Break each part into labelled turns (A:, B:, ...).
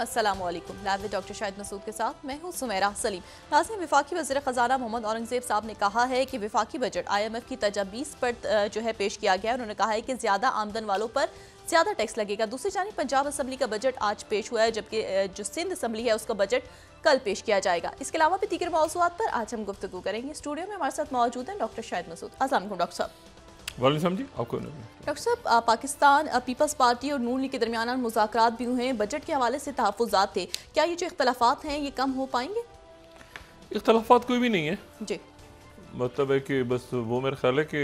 A: अस्सलाम live doctor Shahid Masood के साथ मैं हूं सुमेरा सलीम नाजिम विफाकी वजी ख़जाना मोहम्मद औरंगजेब साहब ने कहा है कि विफाकी बजट आई एम एफ की तजावीज़ पर जो है पेश किया गया है उन्होंने कहा है कि ज़्यादा आमदन वालों पर ज़्यादा टैक्स लगेगा दूसरी जानी पंजाब असम्बली का बजट आज पेश हुआ है जबकि जो सिंध असम्बली है उसका बजट कल पेश किया जाएगा इसके अलावा भी दीगर मौसुआत पर आज हम गुफ्तु करेंगे स्टूडियो में हमारे साथ मौजूद हैं डॉक्टर शाहिद मसूद असल डॉक्टर साहब
B: डॉक्टर
A: साहब पाकिस्तान पीपल्स पार्टी और नून लीग के दरमियान मुजाकर भी हुए हैं बजट के हवाले से तहफात थे क्या ये जो इख्तलाफा हैं ये कम हो पाएंगे
B: इख्तलाफात कोई भी नहीं है जी मतलब है कि बस वो मेरा ख्याल है कि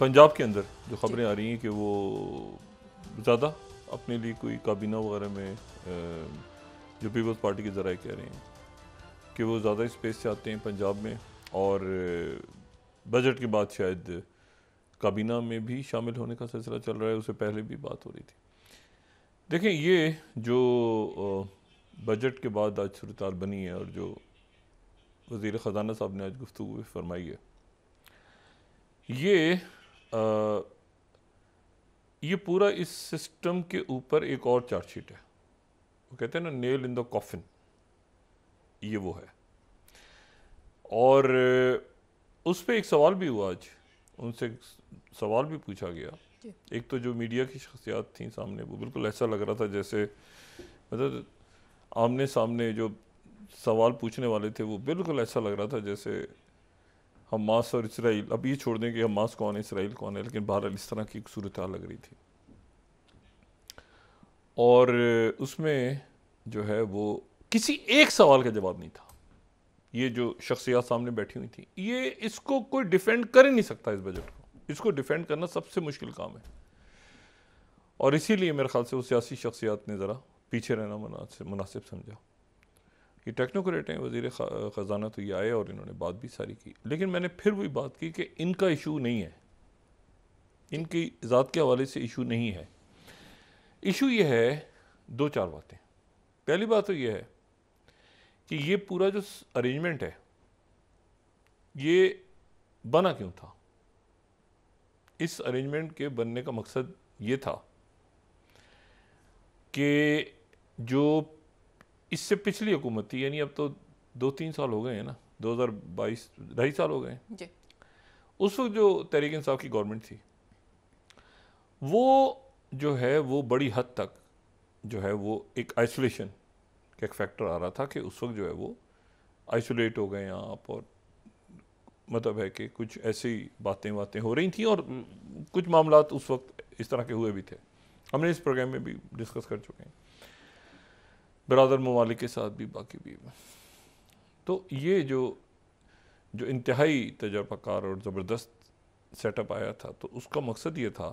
B: पंजाब के अंदर जो खबरें आ रही हैं कि वो ज़्यादा अपने लिए कोई काबीना वगैरह में जो पीपल्स पार्टी के ज़रा कह रहे हैं कि वो ज़्यादा स्पेस चाहते हैं पंजाब में और बजट के बाद शायद काबीना में भी शामिल होने का सिलसिला चल रहा है उससे पहले भी बात हो रही थी देखें ये जो बजट के बाद आज सूरत बनी है और जो वज़ी ख़जाना साहब ने आज गुफ्तु फरमाई है ये आ, ये पूरा इस सिस्टम के ऊपर एक और चार्जशीट है वो कहते हैं ना नेल इन द कॉफिन ये वो है और उस पर एक सवाल भी हुआ आज उनसे सवाल भी पूछा गया एक तो जो मीडिया की शख्सियात थी सामने वो बिल्कुल ऐसा लग रहा था जैसे मतलब आमने सामने जो सवाल पूछने वाले थे वो बिल्कुल ऐसा लग रहा था जैसे हमास और इसराइल अब ये छोड़ दें कि हमास कौन है इसराइल कौन है लेकिन बहरहाल इस तरह की एक सूरत लग रही थी और उसमें जो है वो किसी एक सवाल का जवाब नहीं था ये जो शख्सियात सामने बैठी हुई थी ये इसको कोई डिफेंड कर ही नहीं सकता इस बजट को इसको डिफेंड करना सबसे मुश्किल काम है और इसीलिए मेरे ख्याल से वो सियासी शख्सियात ने ज़रा पीछे रहना मुनासिब समझा ये टेक्नोक्रेट हैं वजीर ख़जाना तो ये आए और इन्होंने बात भी सारी की लेकिन मैंने फिर वही बात की कि इनका इशू नहीं है इनकी ज़ात के हवाले से इशू नहीं है इशू ये है दो चार बातें पहली बात तो यह है कि ये पूरा जो अरेंजमेंट है ये बना क्यों था इस अरेंजमेंट के बनने का मकसद ये था कि जो इससे पिछली हुकूमत थी यानी अब तो दो तीन साल हो गए हैं ना 2022 ढाई साल हो गए उस वक्त जो तहरीक इंसाफ की गवर्नमेंट थी वो जो है वो बड़ी हद तक जो है वो एक आइसोलेशन का एक फैक्टर आ रहा था कि उस वक्त जो है वो आइसोलेट हो गए आप और मतलब है कि कुछ ऐसी बातें बातें हो रही थी और कुछ मामला उस वक्त इस तरह के हुए भी थे हमने इस प्रोग्राम में भी डिस्कस कर चुके हैं बरदर ममालिक के साथ भी बाकी भी तो ये जो जो इंतहाई तजर्बाकार और ज़बरदस्त सेटअप आया था तो उसका मकसद ये था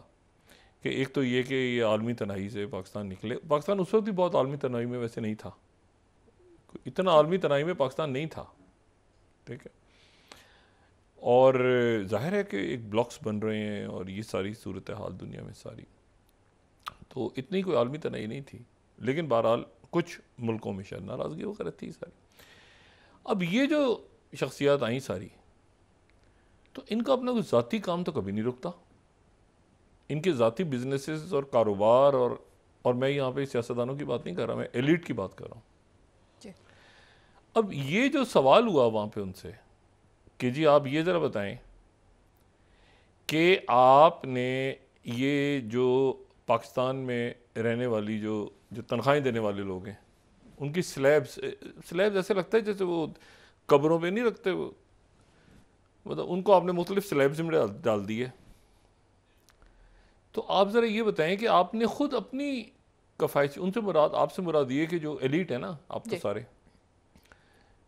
B: कि एक तो ये कि ये आलमी तनाई से पाकिस्तान निकले पाकिस्तान उस वक्त भी बहुत आलमी तनाई में वैसे नहीं था इतना आलमी तनाई में पाकिस्तान नहीं था ठीक है और जाहिर है कि एक ब्लॉक्स बन रहे हैं और ये सारी सूरत हाल दुनिया में सारी तो इतनी कोई आलमी तनाई नहीं थी लेकिन बहरहाल कुछ मुल्कों में शायद नाराज़गी वगैरह थी सारी अब ये जो शख्सियात आई सारी तो इनका अपना कोई ज़ाती काम तो कभी नहीं रुकता इनके ज़ाती बिजनेसेस और कारोबार और और मैं यहाँ पे सियासतदानों की बात नहीं कर रहा मैं एलिट की बात कर रहा हूँ अब ये जो सवाल हुआ वहाँ पे उनसे कि जी आप ये ज़रा बताएं कि आपने ये जो पाकिस्तान में रहने वाली जो जो तनख्वाहें देने वाले लोग हैं उनकी स्लैब्स स्लैब्स ऐसे लगता है जैसे वो कब्रों पे नहीं रखते वो मतलब उनको आपने मुख्तलिफ स्लैब्स में डाल, डाल दिए तो आप ज़रा ये बताएं कि आपने ख़ुद अपनी कफाइश उनसे मुराद आपसे मुराद ये कि जो एलिट है ना आप तो सारे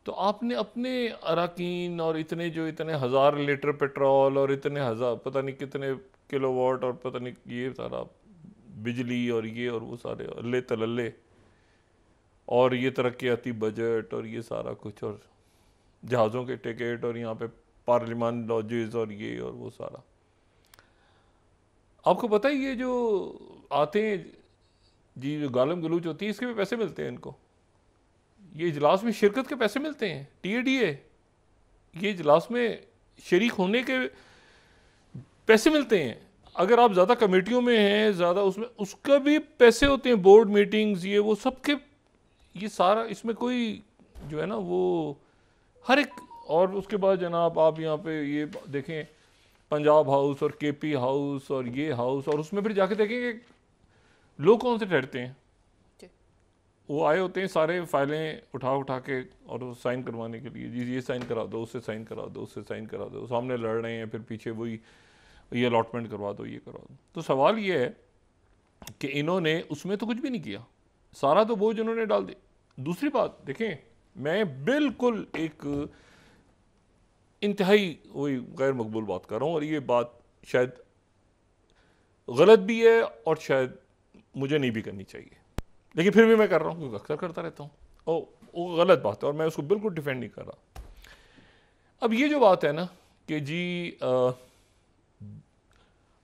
B: तो आपने अपने अरकान और इतने जो इतने हज़ार लीटर पेट्रोल और इतने हज़ार पता नहीं कितने किलोवाट और पता नहीं ये सारा बिजली और ये और वो सारे अल्ले तल्ले और ये तरक्याती बजट और ये सारा कुछ और जहाज़ों के टिकट और यहाँ पे पार्लियामान लॉजेज और ये और वो सारा आपको पता है ये जो आते हैं जी जो गालम गलूच होती है इसके भी पैसे मिलते हैं इनको ये इजलास में शिरकत के पैसे मिलते हैं टी ए डी ए ये इजलास में शरीक होने के पैसे मिलते हैं अगर आप ज़्यादा कमेटियों में हैं ज़्यादा उसमें उसका भी पैसे होते हैं बोर्ड मीटिंग्स ये वो सब के ये सारा इसमें कोई जो है ना वो हर एक और उसके बाद जनाब आप यहाँ पे ये देखें पंजाब हाउस और केपी हाउस और ये हाउस और उसमें फिर जाके देखेंगे लोग कौन से ठहरते हैं वो आए होते हैं सारे फाइलें उठा उठा के और वो साइन करवाने के लिए जी ये साइन करा दो उससे साइन करा दो उससे साइन करा दो सामने लड़ रहे हैं फिर पीछे वही ये अलाटमेंट करवा दो ये करवा दो तो सवाल ये है कि इन्होंने उसमें तो कुछ भी नहीं किया सारा तो बोझ इन्होंने डाल दिया दूसरी बात देखें मैं बिल्कुल एक इंतहाई वही गैर मकबूल बात कर रहा हूँ और ये बात शायद गलत भी है और शायद मुझे नहीं भी करनी चाहिए लेकिन फिर भी मैं कर रहा हूँ क्योंकि अक्सर करता रहता हूँ और वो गलत बात है और मैं उसको बिल्कुल डिफेंड नहीं कर रहा अब ये जो बात है ना कि जी आ,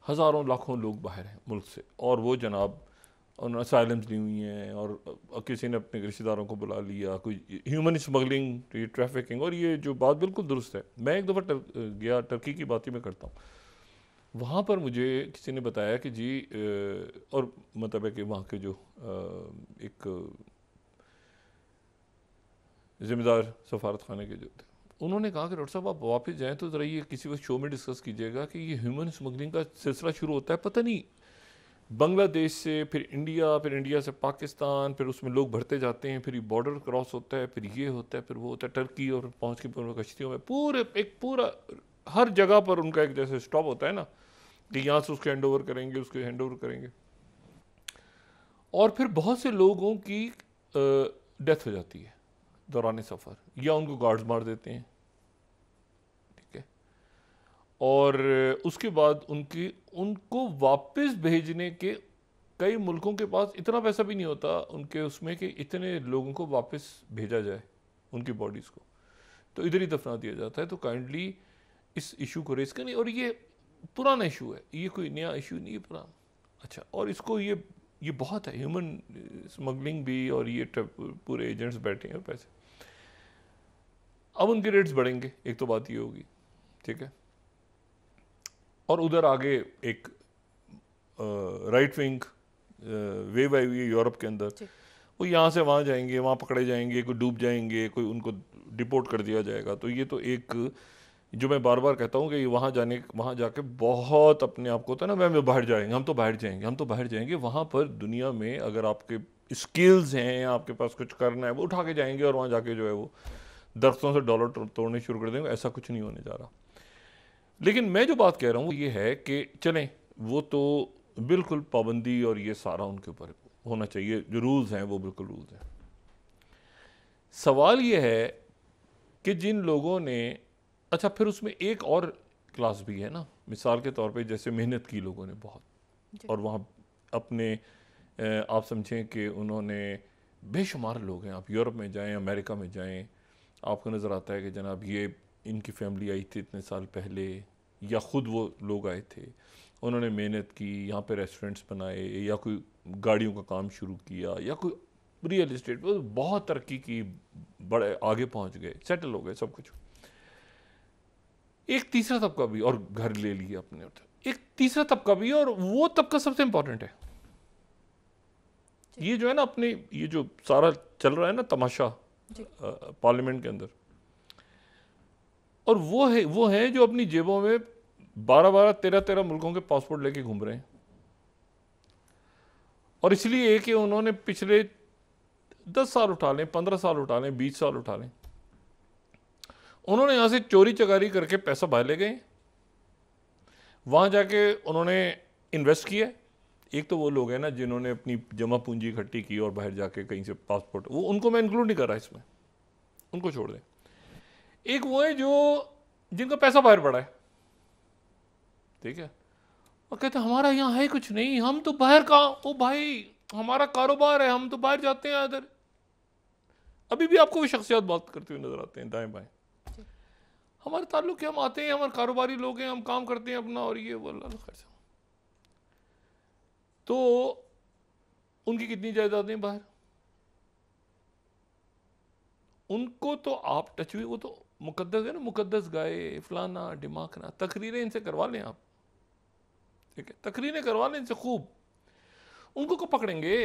B: हज़ारों लाखों लोग बाहर हैं मुल्क से और वो जनाब उन्होंने साइलेंस ली हुई हैं और किसी ने अपने रिश्तेदारों को बुला लिया कोई ह्यूमन स्मगलिंग ट्रैफिकिंग और ये जो बात बिल्कुल दुरुस्त है मैं एक दफ़ा गया टर्की की बात ही मैं करता हूँ वहाँ पर मुझे किसी ने बताया कि जी और मतलब है कि वहाँ के जो एक ज़िम्मेदार सफारत खाने के जो थे उन्होंने कहा कि डॉक्टर साहब आप वापस जाएँ तो ज़रा ये किसी वक्त शो में डिस्कस कीजिएगा कि ये ह्यूमन स्मगलिंग का सिलसिला शुरू होता है पता नहीं बांग्लादेश से फिर इंडिया फिर इंडिया से पाकिस्तान फिर उसमें लोग भरते जाते हैं फिर ये बॉर्डर क्रॉस होता है फिर ये होता है फिर वो होता है टर्की और पहुँच के कश्तियों में पूरे एक पूरा हर जगह पर उनका एक जैसे स्टॉप होता है ना कि यहाँ से उसके हैंड ओवर करेंगे उसके हैंड ओवर करेंगे और फिर बहुत से लोगों की डेथ हो जाती है दौरान सफ़र या उनको गार्ड्स मार देते हैं ठीक है और उसके बाद उनकी उनको वापस भेजने के कई मुल्कों के पास इतना पैसा भी नहीं होता उनके उसमें कि इतने लोगों को वापस भेजा जाए उनकी बॉडीज़ को तो इधर ही दफना दिया जाता है तो काइंडली इस इशू को रेस करनी और ये पुराना इशू है ये कोई नया इशू नहीं है पुराना अच्छा और इसको ये ये बहुत है ह्यूमन स्मगलिंग भी और ये पूरे एजेंट्स बैठे हैं पैसे अब उनके रेट्स बढ़ेंगे एक तो बात ये होगी ठीक है और उधर आगे एक राइट विंग वेव आई हुई है यूरोप के अंदर वो यहाँ से वहाँ जाएंगे वहाँ पकड़े जाएंगे कोई डूब जाएंगे कोई उनको डिपोर्ट कर दिया जाएगा तो ये तो एक जो मैं बार बार कहता हूँ कि वहाँ जाने वहाँ जाके बहुत अपने आप को होता है ना मैं बाहर जाएंगे हम तो बाहर जाएंगे हम तो बाहर जाएंगे वहाँ पर दुनिया में अगर आपके स्किल्स हैं आपके पास कुछ करना है वो उठा के जाएंगे और वहाँ जाके जो है वो दरख्तों से डॉलर तोड़ने शुरू कर देंगे ऐसा कुछ नहीं होने जा रहा लेकिन मैं जो बात कह रहा हूँ वो ये है कि चलें वो तो बिल्कुल पाबंदी और ये सारा उनके ऊपर होना चाहिए जो रूल्स हैं वो बिल्कुल रूल्स हैं सवाल ये है कि जिन लोगों ने अच्छा फिर उसमें एक और क्लास भी है ना मिसाल के तौर पे जैसे मेहनत की लोगों ने बहुत और वहाँ अपने आप समझें कि उन्होंने बेशुमार लोग हैं आप यूरोप में जाएं अमेरिका में जाएं आपको नज़र आता है कि जनाब ये इनकी फैमिली आई थी इतने साल पहले या ख़ुद वो लोग आए थे उन्होंने मेहनत की यहाँ पे रेस्टोरेंट्स बनाए या कोई गाड़ियों का काम शुरू किया या कोई रियल इस्टेट तो बहुत तरक्की की बड़े आगे पहुँच गए सेटल हो गए सब कुछ एक तीसरा तबका भी और घर ले लिया अपने उधर एक तीसरा तबका भी और वो तबका सबसे इंपॉर्टेंट है ये जो है ना अपने ये जो सारा चल रहा है ना तमाशा पार्लियामेंट के अंदर और वो है वो है जो अपनी जेबों में बारह बारह तेरह तेरह मुल्कों के पासपोर्ट लेके घूम रहे हैं और इसलिए कि उन्होंने पिछले दस साल उठा लें पंद्रह साल उठा लें बीस साल उठा लें उन्होंने यहाँ से चोरी चकारी करके पैसा बाहर ले गए वहाँ जाके उन्होंने इन्वेस्ट किया एक तो वो लोग हैं ना जिन्होंने अपनी जमा पूंजी इकट्ठी की और बाहर जाके कहीं से पासपोर्ट वो उनको मैं इंक्लूड नहीं कर रहा इसमें उनको छोड़ दें एक वो है जो जिनका पैसा बाहर पड़ा है ठीक है और कहते हमारा यहाँ है कुछ नहीं हम तो बाहर का ओ भाई हमारा कारोबार है हम तो बाहर जाते हैं इधर अभी भी आपको वो शख्सियात बात करते हुए नजर आते हैं दाएं बाएं हमारे ताल्लुक हम आते हैं हमारे कारोबारी लोग हैं हम काम करते हैं अपना और ये वो अल्लाह खर्चा तो उनकी कितनी जायदादें बाहर उनको तो आप टच हुई वो तो मुकद्दस है ना मुकद्दस गाय फलाना डिमाकना तकरीरें इनसे करवा लें आप ठीक है तकरीरें करवा लें इनसे खूब उनको कब पकड़ेंगे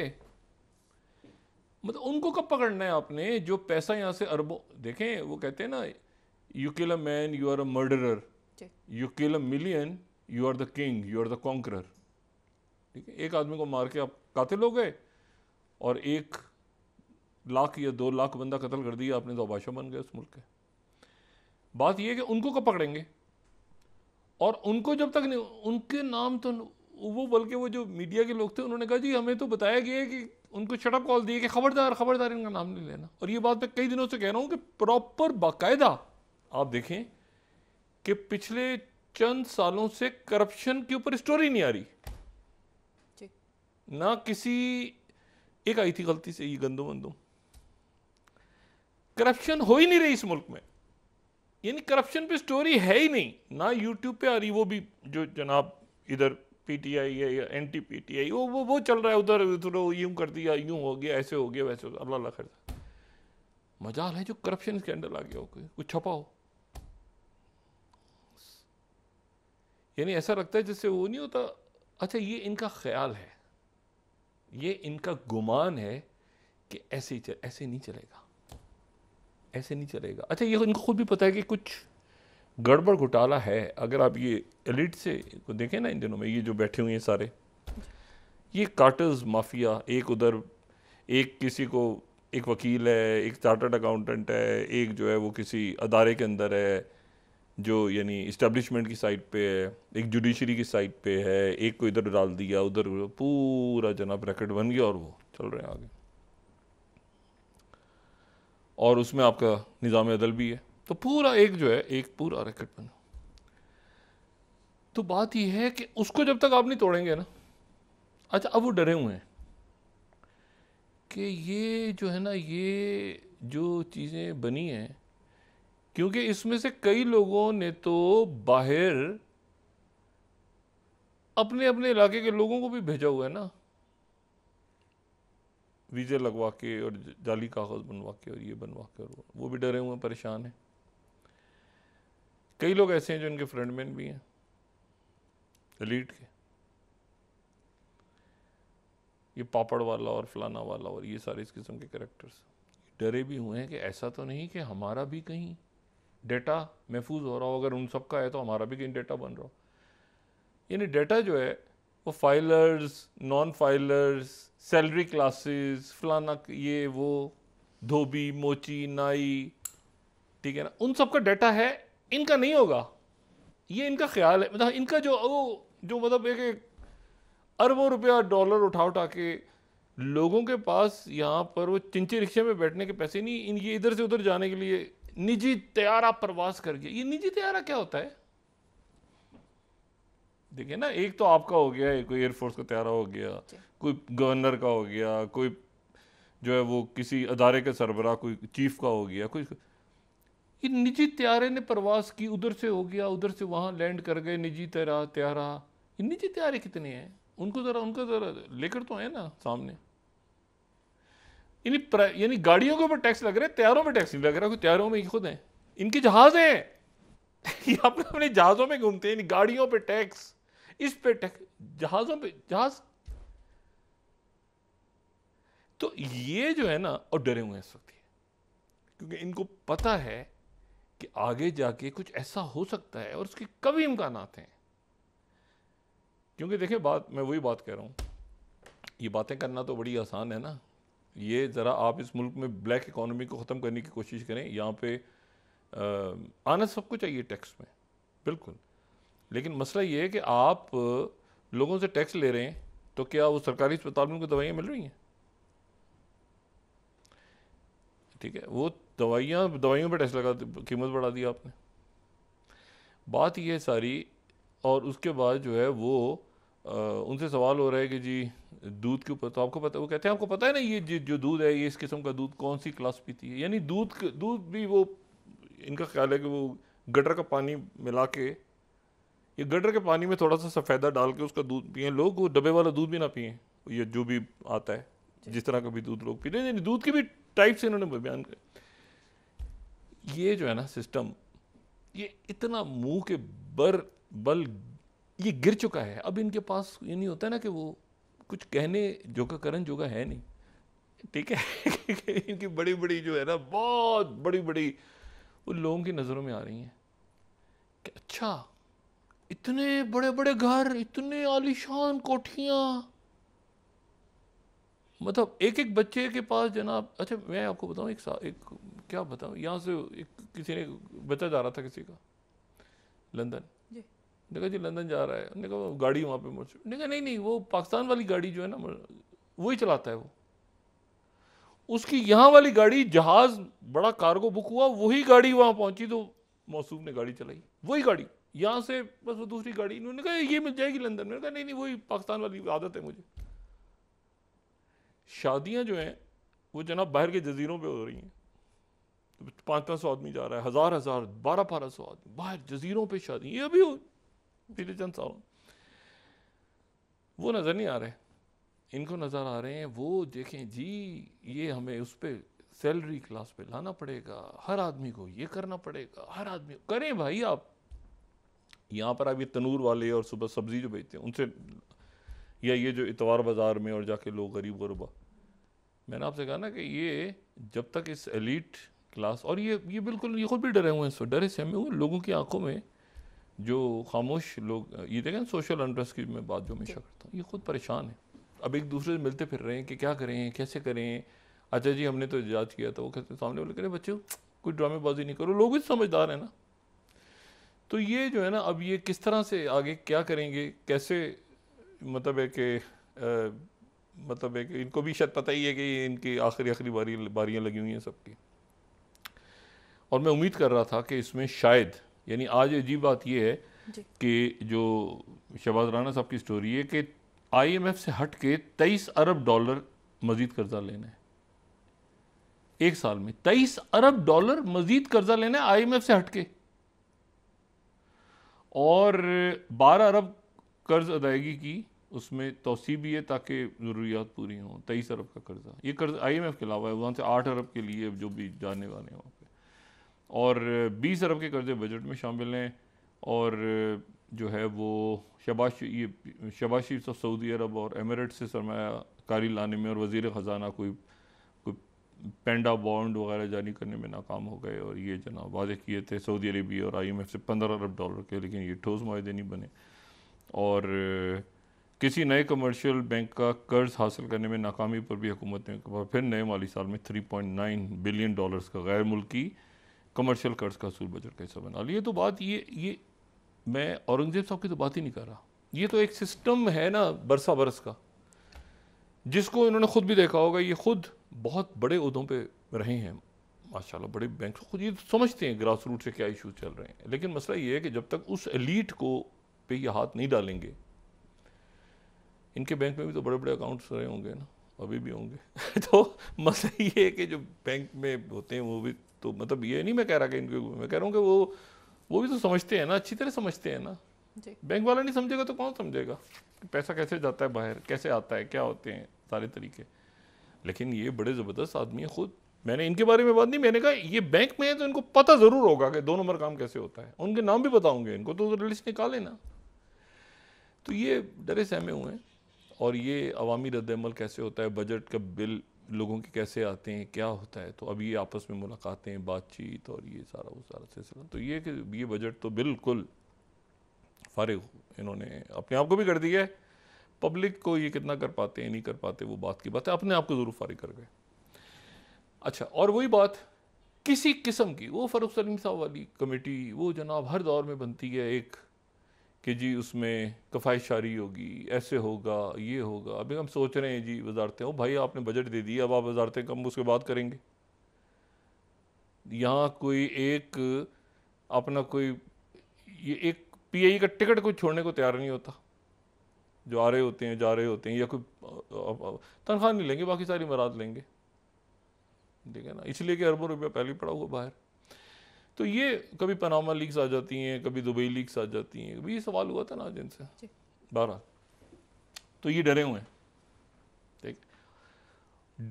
B: मतलब उनको कब पकड़ना है आपने जो पैसा यहाँ से अरबों देखें वो कहते हैं ना you kill a man you are a murderer you kill a million you are the king you are the conqueror ठीक है एक आदमी को मार के आप कातिल हो गए और एक लाख या दो लाख बंदा कत्ल कर दिया आपने तो बादशाह बन गए उस मुल्क के बात यह है कि उनको कब पकड़ेंगे और उनको जब तक नहीं उनके नाम तो वो बल्कि वो जो मीडिया के लोग थे उन्होंने कहा जी हमें तो बताया गया है कि उनको शटअप कॉल दी कि खबरदार खबरदार इनका नाम नहीं लेना और ये बात मैं कई दिनों से कह रहा हूँ कि प्रॉपर बाकायदा आप देखें कि पिछले चंद सालों से करप्शन के ऊपर स्टोरी नहीं आ रही ना किसी एक आई थी गलती से ये गंदो बंदो करप्शन हो ही नहीं रही इस मुल्क में यानी करप्शन पे स्टोरी है ही नहीं ना यूट्यूब पे आ रही वो भी जो जनाब इधर पीटीआई है या एंटी पीटीआई वो वो वो चल रहा है उधर उधर यूं कर दिया यूं हो गया ऐसे हो गया वैसे हो गया अल्लाह खैर कर मजाल है जो करप्शन स्कैंडल आ गया हो कुछ छपा हो यानी ऐसा लगता है जैसे वो नहीं होता अच्छा ये इनका ख्याल है ये इनका गुमान है कि ऐसे ही चल ऐसे नहीं चलेगा ऐसे नहीं चलेगा अच्छा ये इनको खुद भी पता है कि कुछ गड़बड़ घोटाला है अगर आप ये एलिट से को देखें ना इन दिनों में ये जो बैठे हुए हैं सारे ये कार्टर्स माफिया एक उधर एक किसी को एक वकील है एक चार्टर्ड अकाउंटेंट है एक जो है वो किसी अदारे के अंदर है जो यानी इस्टेब्लिशमेंट की साइड पे है एक जुडिशरी की साइड पे है एक को इधर डाल दिया उधर पूरा जनाब रैकेट बन गया और वो चल रहे हैं आगे और उसमें आपका निज़ाम अदल भी है तो पूरा एक जो है एक पूरा रैकेट बना तो बात यह है कि उसको जब तक आप नहीं तोड़ेंगे ना अच्छा अब वो डरे हुए हैं कि ये जो है ना ये जो चीज़ें बनी हैं क्योंकि इसमें से कई लोगों ने तो बाहर अपने अपने इलाके के लोगों को भी भेजा हुआ है ना वीज़े लगवा के और जाली कागज़ बनवा के और ये बनवा के और वो, वो भी डरे हुए हैं परेशान हैं कई लोग ऐसे हैं जो इनके फ्रेंडमैन भी हैं एलीट के ये पापड़ वाला और फलाना वाला और ये सारे इस किस्म के करेक्टर्स डरे भी हुए हैं कि ऐसा तो नहीं कि हमारा भी कहीं डेटा महफूज हो रहा हो अगर उन सब का है तो हमारा भी कहीं डेटा बन रहा हो यानी डेटा जो है वो filers non filers salary classes फलाना ये वो धोबी मोची नाई ठीक है ना उन सब का डेटा है इनका नहीं होगा ये इनका ख्याल है मतलब इनका जो वो जो मतलब एक अरबों रुपया डॉलर उठा उठा के लोगों के पास यहाँ पर वो चिंचे रिक्शे में बैठने के पैसे नहीं इन ये इधर से उधर जाने के लिए निजी त्यारा प्रवास कर गया ये निजी त्यारा क्या होता है देखिए ना एक तो आपका हो गया कोई एयरफोर्स का त्यारा हो गया कोई गवर्नर का हो गया कोई जो है वो किसी अदारे के सरबरा कोई चीफ का हो गया कोई ये निजी त्यारे ने प्रवास की उधर से हो गया उधर से वहां लैंड कर गए निजी त्यारा त्यारा ये निजी त्यारे कितने हैं उनको ज़रा उनका ज़रा लेकर तो है ना सामने यानी यानी गाड़ियों के ऊपर टैक्स लग रहा है त्यारों पर टैक्स नहीं लग रहा क्योंकि त्यारों में ही खुद हैं इनके जहाज हैं ये अपने अपने जहाज़ों में घूमते हैं गाड़ियों पर टैक्स इस पे टैक्स जहाज़ों पर जहाज तो ये जो है ना और डरे हुए हैं इस वक्त क्योंकि इनको पता है कि आगे जाके कुछ ऐसा हो सकता है और उसके कभी इम्कान हैं क्योंकि देखिए बात मैं वही बात कह रहा हूँ ये बातें करना तो बड़ी आसान है ना ये ज़रा आप इस मुल्क में ब्लैक इकानमी को ख़त्म करने की कोशिश करें यहाँ पर आना सबको चाहिए टैक्स में बिल्कुल लेकिन मसला ये है कि आप लोगों से टैक्स ले रहे हैं तो क्या वो सरकारी अस्पताल में उनको दवाइयाँ मिल रही हैं ठीक है वो दवाइयाँ दवाइयों पर टैक्स लगा कीमत बढ़ा दी आपने बात यह सारी और उसके बाद जो है वो उनसे सवाल हो रहा है कि जी दूध के ऊपर तो आपको पता वो कहते हैं आपको पता है ना ये जो दूध है ये इस किस्म का दूध कौन सी क्लास पीती है यानी दूध दूध भी वो इनका ख्याल है कि वो गटर का पानी मिला के ये गटर के पानी में थोड़ा सा सफ़ेदा डाल के उसका दूध पिए लोग वो डब्बे वाला दूध भी ना पिए ये जो भी आता है जिस तरह का भी दूध लोग पीते हैं यानी दूध के भी टाइप से इन्होंने बयान कर ये जो है ना सिस्टम ये इतना मुंह के बर बल ये गिर चुका है अब इनके पास ये नहीं होता ना कि वो कुछ कहने जोगा करण जोगा है नहीं ठीक है इनकी बड़ी बड़ी जो है ना बहुत बड़ी बड़ी वो लोगों की नज़रों में आ रही हैं कि अच्छा इतने बड़े बड़े घर इतने आलिशान कोठियाँ मतलब एक एक बच्चे के पास जनाब अच्छा मैं आपको बताऊँ एक सा एक क्या बताऊँ यहाँ से एक किसी ने बता जा रहा था किसी का लंदन उन्होंने कहा जी लंदन जा रहा है उन्होंने कहा गाड़ी वहाँ पर मुझसे उन्होंने कहा नहीं नहीं वो पाकिस्तान वाली गाड़ी जो है ना वही चलाता है वो उसकी यहाँ वाली गाड़ी जहाज़ बड़ा कार्गो बुक हुआ वही गाड़ी वहाँ पहुँची तो मौसू ने गाड़ी चलाई वही गाड़ी यहाँ से बस वो दूसरी गाड़ी उन्होंने कहा ये मिल जाएगी लंदन में कहा नहीं नहीं वही पाकिस्तान वाली आदत है मुझे शादियाँ जो हैं वो जनाब बाहर के जजीरों पर हो रही हैं तो पाँच पाँच सौ आदमी जा रहा है हज़ार हज़ार बारह बारह सौ आदमी बाहर जजीरों पर शादी ये अभी इंटेलिजेंस और वो नज़र नहीं आ रहे इनको नज़र आ रहे हैं वो देखें जी ये हमें उस पर सैलरी क्लास पे लाना पड़ेगा हर आदमी को ये करना पड़ेगा हर आदमी करें भाई आप यहाँ पर आप ये तनूर वाले और सुबह सब्ज़ी जो बेचते हैं उनसे या ये जो इतवार बाज़ार में और जाके लोग गरीब गरुबा मैंने आपसे कहा ना कि ये जब तक इस एलिट क्लास और ये ये बिल्कुल ये खुद भी डरे हुए हैं डरे से हमें लोगों की आंखों में जो खामोश लोग ये देखें सोशल अनट्रस्ट की मैं बात जो हमेशा करता हूँ ये खुद परेशान है अब एक दूसरे से मिलते फिर रहे हैं कि क्या करें कैसे करें अच्छा जी हमने तो एजाज किया था वो कहते सामने वाले करें बच्चों कोई ड्रामेबाजी नहीं करो लोग भी समझदार हैं ना तो ये जो है ना अब ये किस तरह से आगे क्या करेंगे कैसे मतलब है कि मतलब है कि इनको भी शायद पता ही है कि इनकी आखिरी आखिरी बारी बारियाँ लगी हुई हैं सबकी और मैं उम्मीद कर रहा था कि इसमें शायद यानी आज अजीब बात यह है कि जो शहबाज राना साहब की स्टोरी है कि आईएमएफ से हट के तेईस अरब डॉलर मजीद कर्जा लेना है एक साल में तेईस अरब डॉलर मजीद कर्जा लेना है आईएमएफ से हट के और बारह अरब कर्ज अदायगी की उसमें तोसी भी है ताकि ज़रूरियात पूरी हों तेईस अरब का कर्जा ये कर्ज आईएमएफ के अलावा है वहां से आठ अरब के लिए जो भी जाने वाले हैं वहाँ और 20 अरब के कर्जे बजट में शामिल हैं और जो है वो शबाश ये शबाश शरीफ सऊदी अरब और एमरेट से सरमाकारी लाने में और वजीर ख़जाना कोई कोई पेंडा बॉन्ड वगैरह जारी करने में नाकाम हो गए और ये जना वादे किए थे सऊदी अरबी और आई एम एफ से पंद्रह अरब डॉलर के लेकिन ये ठोस माहे नहीं बने और किसी नए कमर्शियल बैंक का कर्ज हासिल करने में नाकामी पर भी हुकूमत ने फिर नए माली साल में three point nine billion dollars का गैर मुल्की कमर्शियल कर्ज का असूल बजट कैसा बना लिया तो बात ये ये मैं औरंगज़ेब साहब की तो बात ही नहीं कर रहा ये तो एक सिस्टम है ना बरसा बरस का जिसको इन्होंने ख़ुद भी देखा होगा ये ख़ुद बहुत बड़े उदों पे रहे हैं माशाल्लाह बड़े बैंक खुद ये समझते हैं ग्रास रूट से क्या इशू चल रहे हैं लेकिन मसला ये है कि जब तक उस एलीट को पे ये हाथ नहीं डालेंगे इनके बैंक में भी तो बड़े बड़े अकाउंट्स रहे होंगे ना अभी भी होंगे तो मसला ये है कि जो बैंक में होते हैं वो भी तो मतलब ये नहीं मैं कह रहा कि इनके मैं कह रहा हूँ कि वो वो भी तो समझते हैं ना अच्छी तरह समझते हैं ना बैंक वाला नहीं समझेगा तो कौन समझेगा कि पैसा कैसे जाता है बाहर कैसे आता है क्या होते हैं सारे तरीके लेकिन ये बड़े ज़बरदस्त आदमी है खुद मैंने इनके बारे में बात नहीं मैंने कहा ये बैंक में है तो इनको पता ज़रूर होगा कि दो नंबर काम कैसे होता है उनके नाम भी बताऊँगे इनको तो लिस्ट निकाले ना तो ये डरे सहमे हुए हैं और ये अवामी रद्दमल कैसे होता है बजट का बिल लोगों के कैसे आते हैं क्या होता है तो अभी आपस में मुलाकातें बातचीत और ये सारा वो सारा सिलसिला तो ये कि ये बजट तो बिल्कुल फारिग इन्होंने अपने आप को भी कर दिया है पब्लिक को ये कितना कर पाते हैं नहीं कर पाते वो बात की बात है अपने आप को ज़रूर फारिग कर गए अच्छा और वही बात किसी किस्म की वो फरूख सलीम साहब वाली कमेटी वो जनाब हर दौर में बनती है एक कि जी उसमें कफाइशारी होगी ऐसे होगा ये होगा अभी हम सोच रहे हैं जी वजारतें ओ भाई आपने बजट दे दिया अब आप वजारतें कम उसके बाद करेंगे यहाँ कोई एक अपना कोई ये एक पीआई e का टिकट कोई छोड़ने को तैयार नहीं होता जो आ रहे होते हैं जा रहे होते हैं या कोई तनख्वाह नहीं लेंगे बाकी सारी मराद लेंगे ठीक है ना इसलिए कि अरबों रुपया पहले पड़ा हुआ बाहर तो ये कभी पनामा लीक्स आ जाती हैं कभी दुबई लीक्स आ जाती हैं ये सवाल हुआ था ना जिनसे बारह तो ये डरे हुए हैं ठीक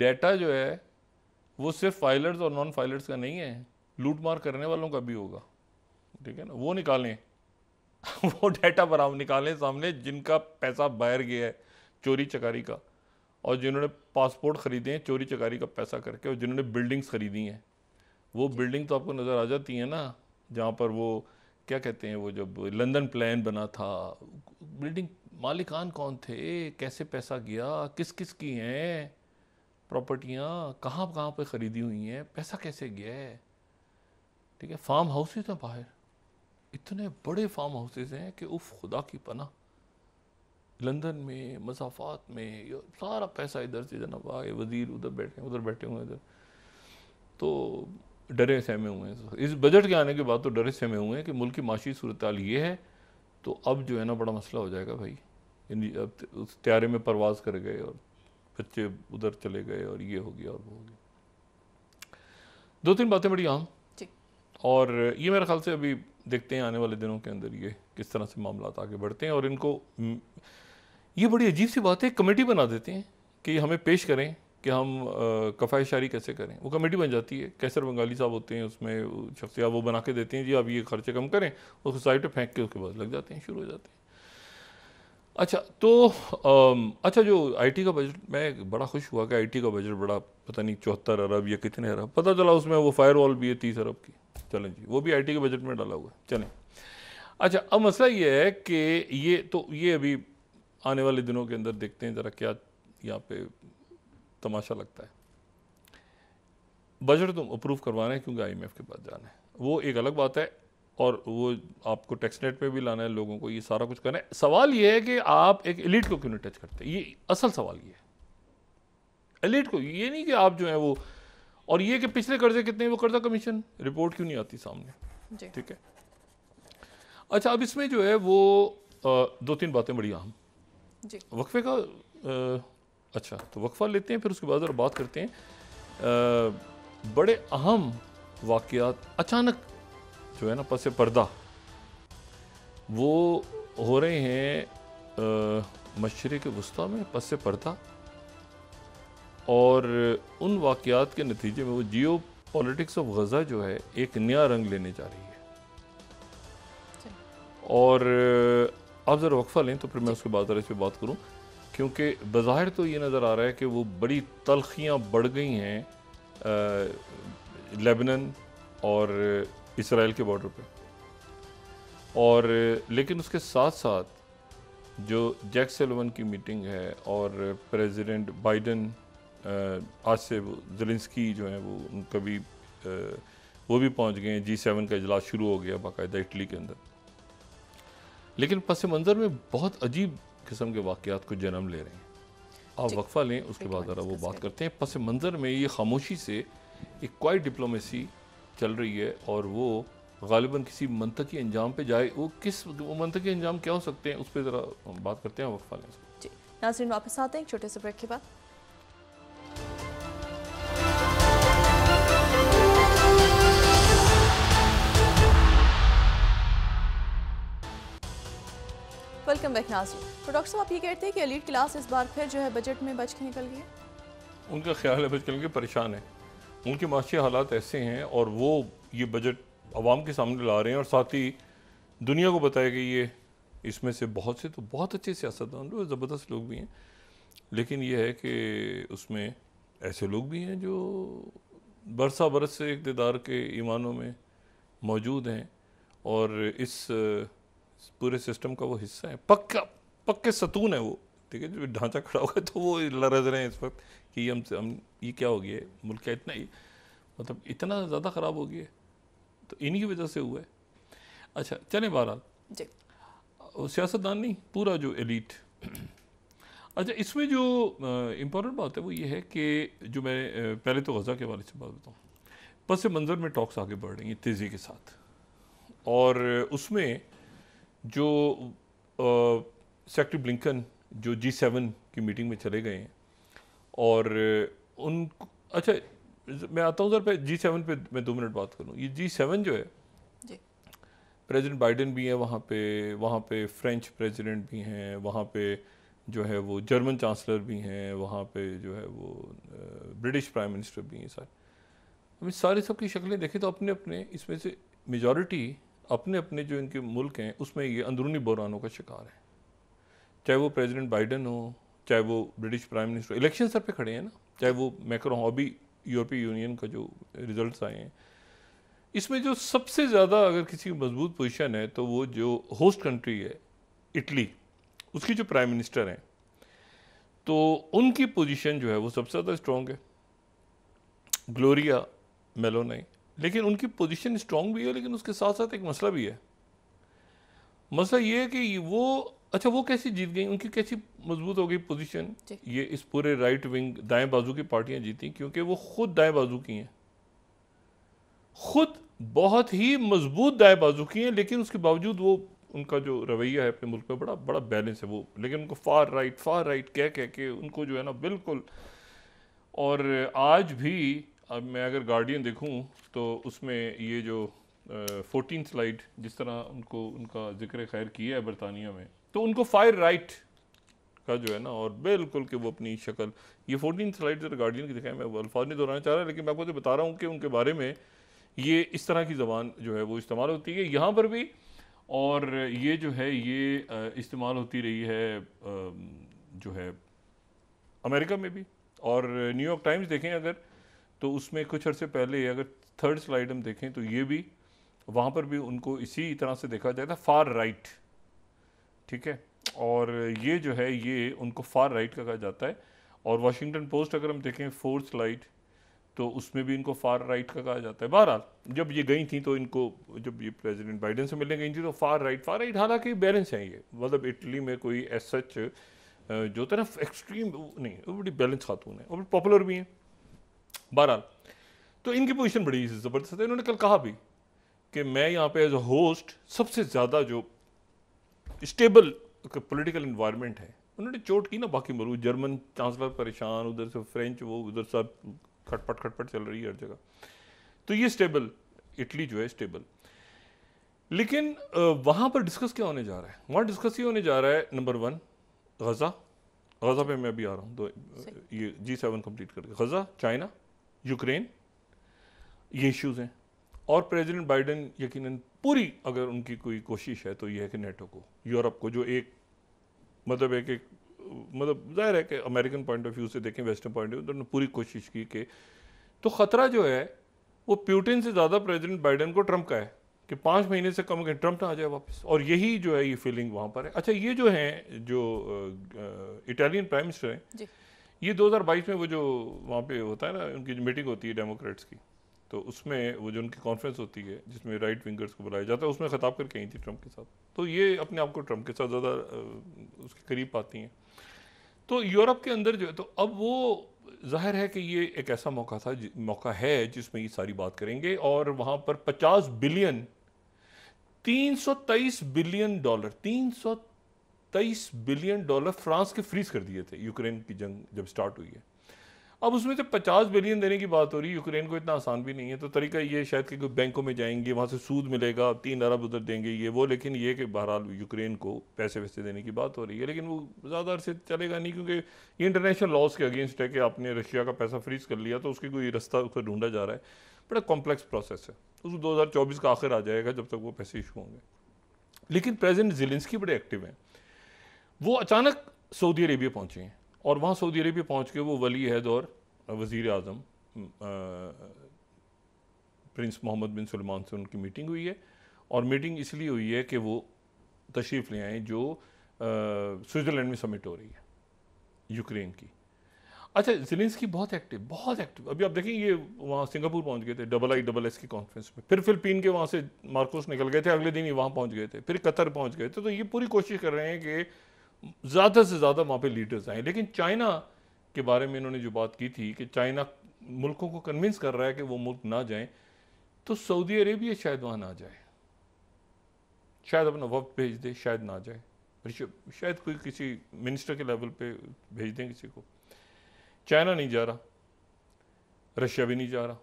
B: डेटा जो है वो सिर्फ फाइलर्स और नॉन फाइलर्स का नहीं है लूट मार करने वालों का भी होगा ठीक है ना वो निकालें वो डेटा बराम निकालें सामने जिनका पैसा बाहर गया है चोरी चकारी का और जिन्होंने पासपोर्ट ख़रीदे हैं चोरी चकारी का पैसा करके और जिन्होंने बिल्डिंग्स ख़रीदी हैं वो बिल्डिंग तो आपको नज़र आ जाती है ना जहाँ पर वो क्या कहते हैं वो जब लंदन प्लान बना था बिल्डिंग मालिकान कौन थे कैसे पैसा गया किस किस की हैं प्रॉपर्टियाँ कहाँ कहाँ पे ख़रीदी हुई हैं पैसा कैसे गया है ठीक है फार्म हाउसेज हैं बाहर इतने बड़े फार्म हाउसेज हैं कि उफ खुदा की पना लंदन में मसाफात में सारा पैसा इधर से जनाब आए वज़ीर उधर बैठे उधर बैठे हुए इधर तो डरे सहमे हुए हैं इस बजट के आने के बाद तो डरे सहमे हुए हैं कि मुल्क की माशी सूरत ये है तो अब जो है ना बड़ा मसला हो जाएगा भाई अब उस त्यारे में परवाज कर गए और बच्चे उधर चले गए और ये हो गया और वो हो गया दो तीन बातें बड़ी आम और ये मेरे ख्याल से अभी देखते हैं आने वाले दिनों के अंदर ये किस तरह से मामला आगे बढ़ते हैं और इनको ये बड़ी अजीब सी बात है कमेटी बना देते हैं कि हमें पेश करें कि हम कफ़ा शारी कैसे करें वो कमेटी बन जाती है कैसर बंगाली साहब होते हैं उसमें शख्सियात वो बना के देते हैं जी आप ये खर्चे कम करें और साइड पर फेंक के उसके बाद लग जाते हैं शुरू हो जाते हैं अच्छा तो अच्छा जो आईटी का बजट मैं बड़ा खुश हुआ कि आईटी का बजट बड़ा पता नहीं चौहत्तर अरब या कितने अरब पता चला उसमें वो फायर वॉल भी है तीस अरब की चलें जी वो भी आईटी के बजट में डाला हुआ है चलें अच्छा अब मसला ये है कि ये तो ये अभी आने वाले दिनों के अंदर देखते हैं ज़रा क्या यहाँ पे तमाशा लगता है बजट तो अप्रूव करवाना है क्योंकि आईएमएफ के पास जाना है वो एक अलग बात है और वो आपको टैक्स नेट पे भी लाना है लोगों को ये सारा कुछ करना है सवाल ये है कि आप एक एलिट को क्यों नहीं टच करते ये असल सवाल ये है एलिट को ये नहीं कि आप जो है वो और ये कि पिछले कर्जे कितने वो कर्जा कमीशन रिपोर्ट क्यों नहीं आती सामने ठीक है अच्छा अब इसमें जो है वो आ, दो तीन बातें बड़ी अहम वक्फे का आ, अच्छा तो वक्फ़ा लेते हैं फिर उसके बाद और बात करते हैं आ, बड़े अहम वाक़ात अचानक जो है ना पस पर्दा वो हो रहे हैं मशरक़ वस्ती में पस पर्दा और उन वाक़ात के नतीजे में वो जियो पॉलिटिक्स ऑफ गज़ा जो है एक नया रंग लेने जा रही है और आप ज़रा वक्फ़ा लें तो फिर मैं उसके बाद इस पर बात करूँ क्योंकि बाहर तो ये नज़र आ रहा है कि वो बड़ी तलखियाँ बढ़ गई हैं लेबनन और इसराइल के बॉर्डर पे और लेकिन उसके साथ साथ जो जैक सेलवन की मीटिंग है और प्रेसिडेंट बाइडन आज से वो जलिंसकी जो है वो उनका भी वो भी पहुंच गए हैं जी सेवन का इजलास शुरू हो गया बाकायदा इटली के अंदर लेकिन पस मंज़र में बहुत अजीब किस्म के वाक़ात को जन्म ले रहे हैं आप वक्फ़ा लें उसके बाद ज़रा वो बात करते हैं पस मंज़र में ये खामोशी से एक क्वाइट डिप्लोमेसी चल रही है और वो गालिबा किसी मनतकी अंजाम पे जाए वो किस वो मनतकी अंजाम क्या हो सकते हैं उस पर ज़रा बात करते हैं वक्फ़ा लें
A: नाजरीन वापस आते हैं छोटे से ब्रेक के बाद वेलकम बैक नाजी तो डॉक्टर साहब आप ये कहते हैं कि एलिट क्लास इस बार फिर जो है बजट में बच के निकल गई
B: उनका ख्याल है बच के परेशान है उनके माशी हालात ऐसे हैं और वो ये बजट आवाम के सामने ला रहे हैं और साथ ही दुनिया को बताया कि ये इसमें से बहुत से तो बहुत अच्छे सियासतदान लोग ज़बरदस्त लोग भी हैं लेकिन यह है कि उसमें ऐसे लोग भी हैं जो बरसा बरस से इकतदार के ईमानों में मौजूद हैं और इस पूरे सिस्टम का वो हिस्सा है पक्का पक्के सतून है वो ठीक है जो ढांचा खड़ा होगा तो वो लरज रहे हैं इस वक्त कि हम हम ये क्या हो गया है मुल्क का इतना ही मतलब इतना ज़्यादा ख़राब हो गया तो इन्हीं की वजह से हुआ है अच्छा चले बहरहाल सियासतदान नहीं पूरा जो एलिट अच्छा इसमें जो इम्पोर्टेंट बात है वो ये है कि जो मैं पहले तो गज़ा के हवाले से बात बताऊँ पस मंज़र में टॉक्स आगे बढ़ रही हैं तेज़ी के साथ और उसमें जो सेक्रेटरी ब्लिंकन जो जी सेवन की मीटिंग में चले गए हैं और उन अच्छा मैं आता हूँ सर पे जी सेवन पे मैं दो मिनट बात करूँ ये जी सेवन जो है प्रेसिडेंट बाइडेन भी हैं वहाँ पे वहाँ पे फ्रेंच प्रेसिडेंट भी हैं वहाँ पे जो है वो जर्मन चांसलर भी हैं वहाँ पे जो है वो ब्रिटिश प्राइम मिनिस्टर भी हैं सारे हम सारे सब की शक्लें देखें तो अपने अपने इसमें से मेजॉरिटी अपने अपने जो इनके मुल्क हैं उसमें ये अंदरूनी बहरानों का शिकार है चाहे वो प्रेसिडेंट बाइडन हो चाहे वो ब्रिटिश प्राइम मिनिस्टर इलेक्शन सर पे खड़े हैं ना चाहे वो मैक्रो हो अभी यूरोपीय यूनियन का जो रिजल्ट्स आए हैं इसमें जो सबसे ज़्यादा अगर किसी की मजबूत पोजिशन है तो वो जो होस्ट कंट्री है इटली उसकी जो प्राइम मिनिस्टर हैं तो उनकी पोजीशन जो है वो सबसे ज़्यादा स्ट्रॉन्ग है ग्लोरिया मेलोनाई लेकिन उनकी पोजीशन स्ट्रांग भी है लेकिन उसके साथ साथ एक मसला भी है मसला ये है कि वो अच्छा वो कैसी जीत गई उनकी कैसी मजबूत हो गई पोजीशन ये इस पूरे राइट विंग दाएं बाजू की पार्टियां जीती क्योंकि वो खुद दाएं बाजू की हैं खुद बहुत ही मजबूत दाएं बाजू की हैं लेकिन उसके बावजूद वो उनका जो रवैया है अपने मुल्क में बड़ा बड़ा बैलेंस है वो लेकिन उनको फार राइट फार राइट कह कह के उनको जो है ना बिल्कुल और आज भी अब मैं अगर गार्डियन देखूँ तो उसमें ये जो फोर्टीन स्लाइड जिस तरह उनको उनका जिक्र खैर किया है बरतानिया में तो उनको फायर राइट का जो है ना और बिल्कुल कि वो अपनी शक्ल ये फोर्टीन स्लाइड जरा गार्डियन की दिखाएं मैं वो अल्फाज नहीं दोहराना चाह रहा लेकिन मैं आपको तो बता रहा हूँ कि उनके बारे में ये इस तरह की ज़बान जो है वो इस्तेमाल होती है यहाँ पर भी और ये जो है ये इस्तेमाल होती रही है जो है अमेरिका में भी और न्यूयॉर्क टाइम्स देखें अगर तो उसमें कुछ अर्से पहले अगर थर्ड स्लाइड हम देखें तो ये भी वहाँ पर भी उनको इसी तरह से देखा जाएगा फार राइट ठीक है और ये जो है ये उनको फार राइट का कहा जाता है और वाशिंगटन पोस्ट अगर हम देखें फोर्थ स्लाइड तो उसमें भी इनको फार राइट का कहा जाता है बहरहाल जब ये गई थी तो इनको जब ये प्रेसिडेंट बाइडेन से मिलने गई थी तो फार राइट फार राइट हालांकि बैलेंस है ये मतलब इटली में कोई एस सच जो तरफ एक्सट्रीम नहीं वो बड़ी बैलेंस खातून है और पॉपुलर भी हैं बहरहाल तो इनकी पोजीशन बड़ी ज़बरदस्त है इन्होंने कल कहा भी कि मैं यहाँ पे एज अ होस्ट सबसे ज़्यादा जो स्टेबल पॉलिटिकल इन्वायरमेंट है उन्होंने चोट की ना बाकी मरू जर्मन चांसलर परेशान उधर से फ्रेंच वो उधर सब खटपट खटपट चल रही है हर जगह तो ये स्टेबल इटली जो है स्टेबल लेकिन वहाँ पर डिस्कस क्या होने जा रहा है वहाँ डिस्कस ये होने जा रहा है नंबर वन गज़ा गज़ा पे मैं अभी आ रहा हूँ तो ये जी सेवन कम्प्लीट करके गज़ा चाइना यूक्रेन ये इश्यूज़ हैं और प्रेसिडेंट बाइडेन यकीनन पूरी अगर उनकी कोई कोशिश है तो ये है कि नेटो को यूरोप को जो एक मतलब एक एक मतलब जाहिर है कि अमेरिकन पॉइंट ऑफ व्यू से देखें वेस्टर्न पॉइंट ऑफ व्यू उन्होंने पूरी कोशिश की कि तो ख़तरा जो है वो प्यूटिन से ज़्यादा प्रेसिडेंट बाइडेन को ट्रंप का है कि पाँच महीने से कम कहीं ट्रंप ना आ जाए वापस और यही जो है ये फीलिंग वहाँ पर है अच्छा ये जो हैं जो इटालियन प्राइम मिनिस्टर हैं ये 2022 में वो जो वहाँ पे होता है ना उनकी जो मीटिंग होती है डेमोक्रेट्स की तो उसमें वो जो उनकी कॉन्फ्रेंस होती है जिसमें राइट विंगर्स को बुलाया जाता है उसमें ख़ताब करके आई थी ट्रंप के साथ तो ये अपने आप को ट्रंप के साथ ज़्यादा उसके करीब पाती हैं तो यूरोप के अंदर जो है तो अब वो जाहिर है कि ये एक ऐसा मौका था मौका है जिसमें ये सारी बात करेंगे और वहाँ पर पचास बिलियन तेईस बिलियन डॉलर सौ तेईस बिलियन डॉलर फ्रांस के फ्रीज कर दिए थे यूक्रेन की जंग जब स्टार्ट हुई है अब उसमें से 50 बिलियन देने की बात हो रही है यूक्रेन को इतना आसान भी नहीं है तो तरीका ये शायद कि कोई बैंकों में जाएंगे वहाँ से सूद मिलेगा तीन अरब उधर देंगे ये वो लेकिन ये कि बहरहाल यूक्रेन को पैसे वैसे देने की बात हो रही है लेकिन वो ज़्यादा अरसे चलेगा नहीं क्योंकि ये इंटरनेशनल लॉस के अगेंस्ट है कि आपने रशिया का पैसा फ्रीज कर लिया तो उसकी कोई रास्ता उसको ढूंढा जा रहा है बड़ा कॉम्प्लेक्स प्रोसेस है उसको दो का आखिर आ जाएगा जब तक वो पैसे इशू होंगे लेकिन प्रेजेंट जिलेंसकी बड़े एक्टिव हैं वो अचानक सऊदी अरेबिया पहुँचे हैं और वहाँ सऊदी अरेबिया पहुँच के वो वली अहद और वज़ी अजम प्रिंस मोहम्मद बिन सलमान से उनकी मीटिंग हुई है और मीटिंग इसलिए हुई है कि वो तशरीफ़ ले आए जो स्विट्ज़रलैंड में समिट हो रही है यूक्रेन की अच्छा जिलेंस की बहुत एक्टिव बहुत एक्टिव अभी आप देखें ये वहाँ सिंगापुर पहुँच गए थे डबल आई डबल एस की कॉन्फ्रेंस में फिर फिलपीन के वहाँ से मार्कोस निकल गए थे अगले दिन ही वहाँ पहुँच गए थे फिर कतर पहुँच गए थे तो ये पूरी कोशिश कर रहे हैं कि ज़्यादा से ज़्यादा वहाँ पे लीडर्स आए लेकिन चाइना के बारे में इन्होंने जो बात की थी कि चाइना मुल्कों को कन्विंस कर रहा है कि वो मुल्क ना जाएं तो सऊदी अरेबिया शायद वहाँ ना जाए शायद अपना वक्त भेज दे शायद ना जाए शायद कोई किसी मिनिस्टर के लेवल पे भेज दें किसी को चाइना नहीं जा रहा रशिया भी नहीं जा रहा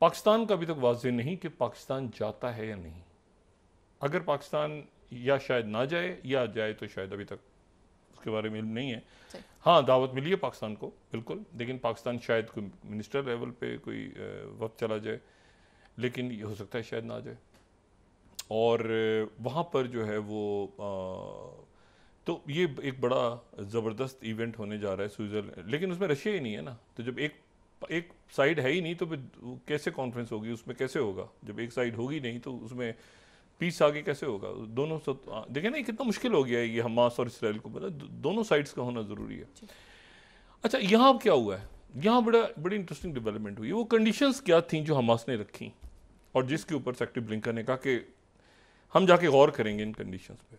B: पाकिस्तान का अभी तक वाज नहीं कि पाकिस्तान जाता है या नहीं अगर पाकिस्तान या शायद ना जाए या जाए तो शायद अभी तक उसके बारे में इल्म नहीं है हाँ दावत मिली है पाकिस्तान को बिल्कुल लेकिन पाकिस्तान शायद कोई मिनिस्टर लेवल पे कोई वक्त चला जाए लेकिन ये हो सकता है शायद ना जाए और वहाँ पर जो है वो आ, तो ये एक बड़ा ज़बरदस्त इवेंट होने जा रहा है स्विट्ज़रलैंड लेकिन उसमें रशिया ही नहीं है ना तो जब एक एक साइड है ही नहीं तो फिर कैसे कॉन्फ्रेंस होगी उसमें कैसे होगा जब एक साइड होगी नहीं तो उसमें पीस आगे कैसे होगा दोनों देखें ना कितना मुश्किल हो गया है ये हमास और इसराइल को पता दोनों साइड्स का होना ज़रूरी है अच्छा यहाँ क्या हुआ है यहाँ बड़ा बड़ी इंटरेस्टिंग डेवलपमेंट हुई वो कंडीशंस क्या थी जो हमास ने रखी और जिसके ऊपर सेक्रेटरी ब्लिंकर ने कहा कि हम जाके गौर करेंगे इन कंडीशन पे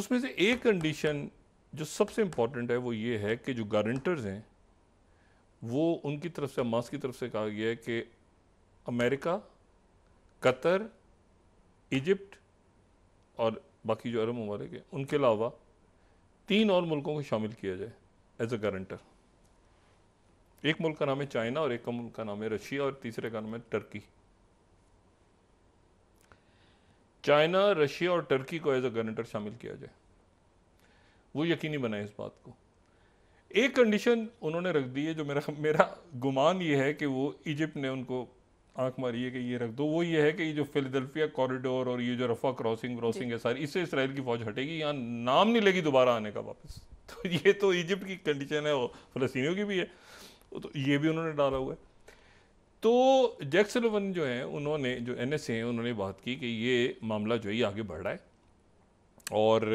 B: उसमें से एक कंडीशन जो सबसे इम्पॉर्टेंट है वो ये है कि जो गारंटर्स हैं वो उनकी तरफ से हमास की तरफ से कहा गया है कि अमेरिका कतर इजिप्ट और बाकी जो अरब ममालिक हैं उनके अलावा तीन और मुल्कों को शामिल किया जाए एज अ गारंटर एक मुल्क का नाम है चाइना और एक का मुल्क का नाम है रशिया और तीसरे का नाम है टर्की चाइना रशिया और टर्की को एज अ गारंटर शामिल किया जाए वो यकीनी बनाए इस बात को एक कंडीशन उन्होंने रख दी है जो मेरा मेरा गुमान ये है कि वो इजिप्ट ने उनको आंख मारी है कि ये रख दो वो ये है कि ये जो फिलदल्फिया कॉरिडोर और ये जो रफा क्रॉसिंग क्रॉसिंग है सारी इससे इसराइल की फौज हटेगी यहाँ नाम नहीं लेगी दोबारा आने का वापस तो ये तो इजिप्ट की कंडीशन है और फलस्तियों की भी है तो ये भी उन्होंने डाला हुआ है तो जैक्सलोवन जो है उन्होंने जो एन एस हैं उन्होंने बात की कि ये मामला जो है ये आगे बढ़ रहा है और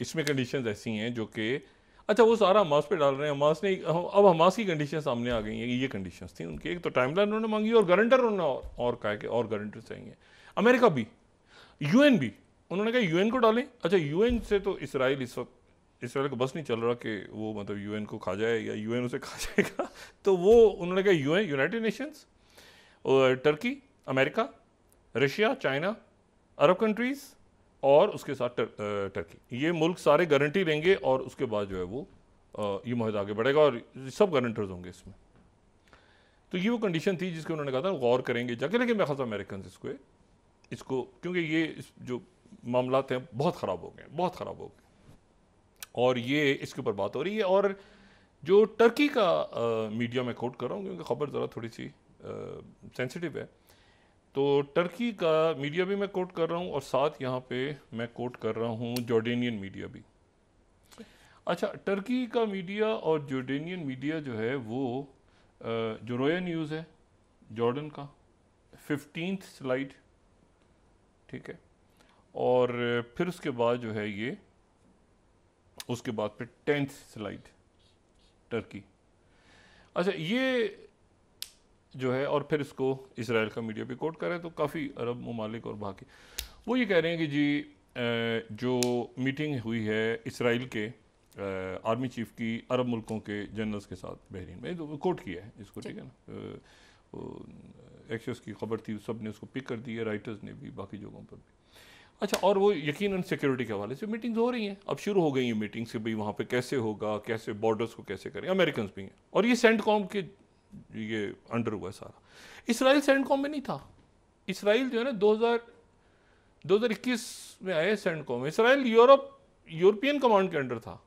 B: इसमें कंडीशन ऐसी हैं जो कि अच्छा वो सारा हमास पे डाल रहे हैं हमास ने अब हमास की कंडीशन सामने आ गई हैं ये कंडीशन थी उनकी एक तो टाइम लाइन उन्होंने मांगी और गारंटर उन्होंने और, और कहा कि और गारंटर चाहिए अमेरिका भी यूएन भी उन्होंने कहा यूएन को डालें अच्छा यूएन से तो इसराइल इस वक्त इसराइल को बस नहीं चल रहा कि वो मतलब यू को खा जाए या यू उसे खा जाएगा तो वो उन्होंने कहा U United Nations Turkey America Russia China Arab countries और उसके साथ टर, टर्की ये मुल्क सारे गारंटी लेंगे और उसके बाद जो है वो ये माहिदा आगे बढ़ेगा और सब गारंटर्स होंगे इसमें तो ये वो कंडीशन थी जिसके उन्होंने कहा था गौर करेंगे जाके लेकिन मैं खासा अमेरिकन इसको इसको क्योंकि ये इस जो मामला हैं बहुत ख़राब हो गए बहुत ख़राब हो गए और ये इसके ऊपर बात हो रही है और जो टर्की का आ, मीडिया में कोट कर रहा हूँ क्योंकि खबर ज़रा थोड़ी सी सेंसिटिव है तो टर्की का मीडिया भी मैं कोट कर रहा हूँ और साथ यहाँ पे मैं कोट कर रहा हूँ जॉर्डेनियन मीडिया भी अच्छा टर्की का मीडिया और जॉर्डेनियन मीडिया जो है वो जो रोया न्यूज़ है जॉर्डन का फिफ्टीन स्लाइड ठीक है और फिर उसके बाद जो है ये उसके बाद फिर टेंथ स्लाइड टर्की अच्छा ये जो है और फिर इसको इसराइल का मीडिया भी कोट करें तो काफ़ी अरब ममालिक और बाकी वो ये कह रहे हैं कि जी जो मीटिंग हुई है इसराइल के आर्मी चीफ की अरब मुल्कों के जनरल्स के साथ बहरीन में तो कोट किया है इसको ठीक है ना एक्सेस की खबर थी सब ने उसको पिक कर दी है राइटर्स ने भी बाकी जगहों पर भी अच्छा और वो यकीन सिक्योरिटी के हवाले से मीटिंग्स हो रही हैं अब शुरू हो गई हैं मीटिंग्स कि भाई वहाँ पे कैसे होगा कैसे बॉर्डर्स को कैसे करें अमेरिकन भी हैं और ये सेंट कॉम के ये अंडर हुआ है सारा इसराइल कॉम में नहीं था इसराइल जो है ना 2000 2021 में आए कॉम इसराइल यूरोप यूरोपियन कमांड के अंडर था